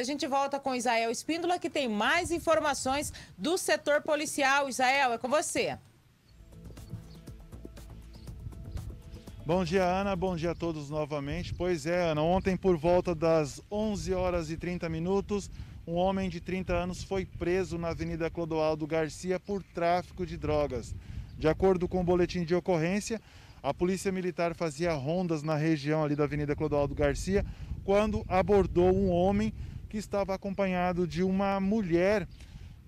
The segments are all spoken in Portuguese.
A gente volta com Isael Espíndola, que tem mais informações do setor policial. Isael, é com você. Bom dia, Ana. Bom dia a todos novamente. Pois é, Ana, ontem por volta das 11 horas e 30 minutos, um homem de 30 anos foi preso na Avenida Clodoaldo Garcia por tráfico de drogas. De acordo com o boletim de ocorrência, a Polícia Militar fazia rondas na região ali da Avenida Clodoaldo Garcia quando abordou um homem que estava acompanhado de uma mulher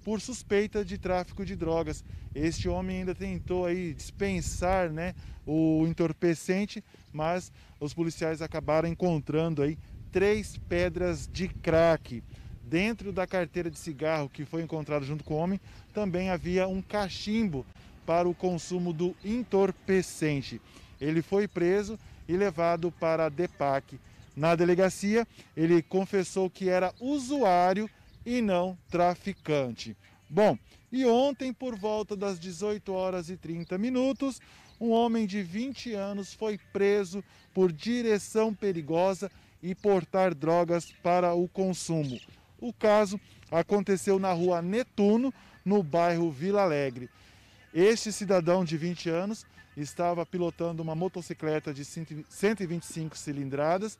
por suspeita de tráfico de drogas. Este homem ainda tentou aí dispensar, né, o entorpecente, mas os policiais acabaram encontrando aí três pedras de crack. Dentro da carteira de cigarro que foi encontrado junto com o homem, também havia um cachimbo para o consumo do entorpecente. Ele foi preso e levado para a DEPAC. Na delegacia, ele confessou que era usuário e não traficante. Bom, e ontem, por volta das 18 horas e 30 minutos, um homem de 20 anos foi preso por direção perigosa e portar drogas para o consumo. O caso aconteceu na rua Netuno, no bairro Vila Alegre. Este cidadão de 20 anos estava pilotando uma motocicleta de 125 cilindradas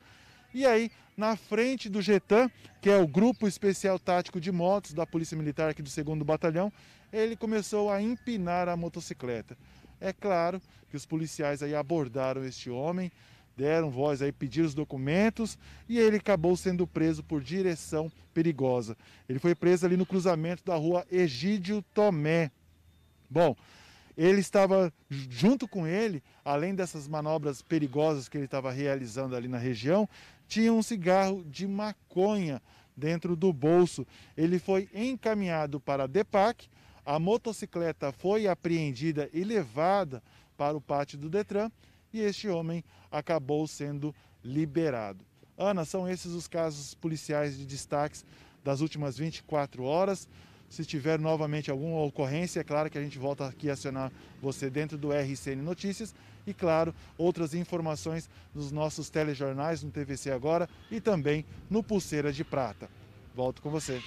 e aí, na frente do Getan, que é o Grupo Especial Tático de Motos da Polícia Militar aqui do 2 Batalhão, ele começou a empinar a motocicleta. É claro que os policiais aí abordaram este homem, deram voz aí, pediram os documentos e ele acabou sendo preso por direção perigosa. Ele foi preso ali no cruzamento da rua Egídio Tomé. Bom, ele estava junto com ele, além dessas manobras perigosas que ele estava realizando ali na região, tinha um cigarro de maconha dentro do bolso. Ele foi encaminhado para a DEPAC, a motocicleta foi apreendida e levada para o pátio do Detran e este homem acabou sendo liberado. Ana, são esses os casos policiais de destaques das últimas 24 horas. Se tiver novamente alguma ocorrência, é claro que a gente volta aqui a acionar você dentro do RCN Notícias e, claro, outras informações nos nossos telejornais, no TVC Agora e também no Pulseira de Prata. Volto com você.